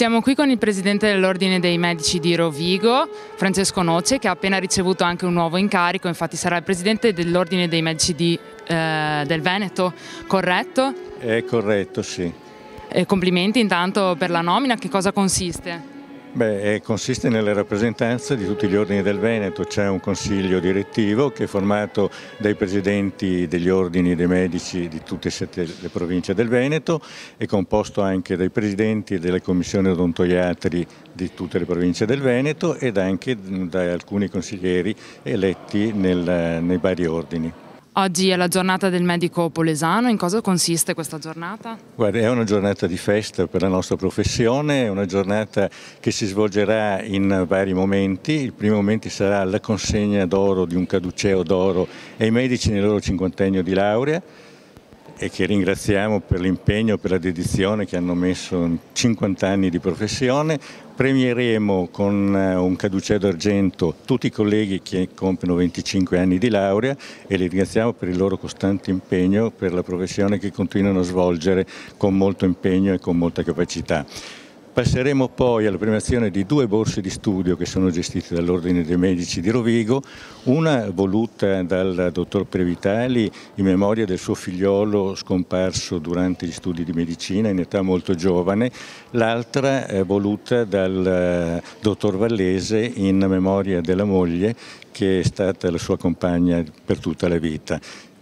Siamo qui con il presidente dell'Ordine dei Medici di Rovigo, Francesco Noce, che ha appena ricevuto anche un nuovo incarico, infatti sarà il presidente dell'Ordine dei Medici di, eh, del Veneto, corretto? È corretto, sì. E complimenti intanto per la nomina, che cosa consiste? Beh, eh, consiste nelle rappresentanze di tutti gli ordini del Veneto, c'è un consiglio direttivo che è formato dai presidenti degli ordini dei medici di tutte e sette le province del Veneto, è composto anche dai presidenti delle commissioni odontoiatri di tutte le province del Veneto ed anche mm, da alcuni consiglieri eletti nel, nei vari ordini. Oggi è la giornata del medico polesano, in cosa consiste questa giornata? Guarda, è una giornata di festa per la nostra professione, è una giornata che si svolgerà in vari momenti. Il primo momento sarà la consegna d'oro di un caduceo d'oro ai medici nel loro cinquantennio di laurea e che ringraziamo per l'impegno, per la dedizione che hanno messo in 50 anni di professione. Premieremo con eh, un caduceo d'argento tutti i colleghi che compiono 25 anni di laurea e li ringraziamo per il loro costante impegno, per la professione che continuano a svolgere con molto impegno e con molta capacità. Passeremo poi alla premiazione di due borse di studio che sono gestite dall'Ordine dei Medici di Rovigo, una voluta dal dottor Previtali in memoria del suo figliolo scomparso durante gli studi di medicina in età molto giovane, l'altra eh, voluta dal eh, dottor Vallese in memoria della moglie che è stata la sua compagna per tutta la vita.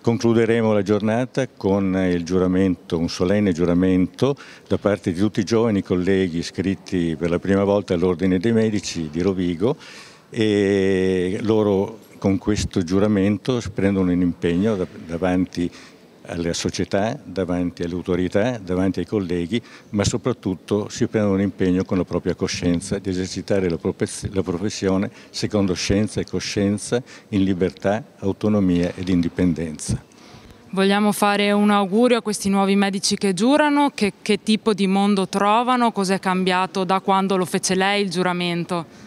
Concluderemo la giornata con il giuramento, un solenne giuramento da parte di tutti i giovani colleghi iscritti per la prima volta all'Ordine dei Medici di Rovigo e loro con questo giuramento prendono un impegno davanti alla società, davanti alle autorità, davanti ai colleghi, ma soprattutto si prende un impegno con la propria coscienza di esercitare la, professione secondo scienza e coscienza in libertà, autonomia ed indipendenza. Vogliamo fare un augurio a questi nuovi medici che giurano, che, che tipo di mondo trovano, cos'è cambiato da quando lo fece lei il giuramento?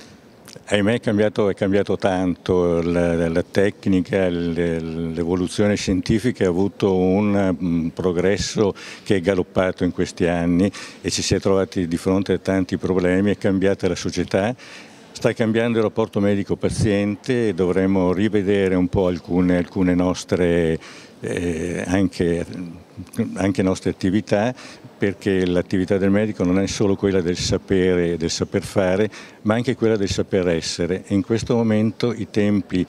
Ahimè è cambiato, è cambiato tanto, la, la tecnica, l'evoluzione scientifica ha avuto un, un mm, progresso che è galoppato in questi anni e ci si è trovati di fronte a tanti problemi, è cambiata la società Sta cambiando il rapporto medico-paziente e dovremo rivedere un po' alcune, alcune nostre eh, anche, anche nostre attività perché l'attività del medico non è solo quella del sapere e del saper fare ma anche quella del saper essere e in questo momento i tempi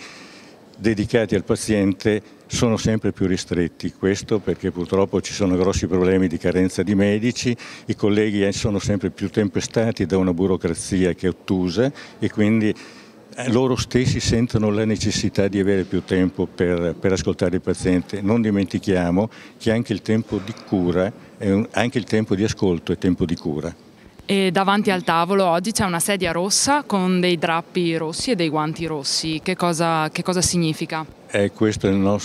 dedicati al paziente sono sempre più ristretti, questo perché purtroppo ci sono grossi problemi di carenza di medici, i colleghi eh, sono sempre più tempestati da una burocrazia che è ottusa e quindi eh, loro stessi sentono la necessità di avere più tempo per, per ascoltare il paziente. Non dimentichiamo che anche il tempo di cura, un, anche il tempo di ascolto è tempo di cura. E davanti al tavolo oggi c'è una sedia rossa con dei drappi rossi e dei guanti rossi. Che cosa, che cosa significa? è questa la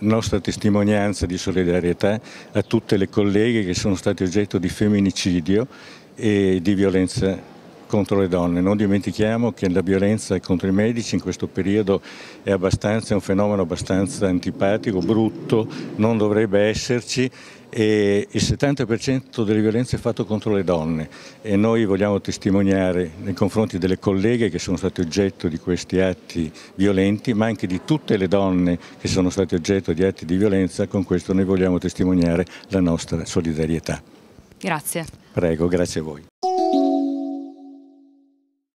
nostra testimonianza di solidarietà a tutte le colleghe che sono state oggetto di femminicidio e di violenza contro le donne. Non dimentichiamo che la violenza contro i medici in questo periodo è, è un fenomeno abbastanza antipatico, brutto, non dovrebbe esserci e il 70% delle violenze è fatto contro le donne e noi vogliamo testimoniare nei confronti delle colleghe che sono state oggetto di questi atti violenti, ma anche di tutte le donne che sono state oggetto di atti di violenza, con questo noi vogliamo testimoniare la nostra solidarietà. Grazie. Prego, grazie a voi.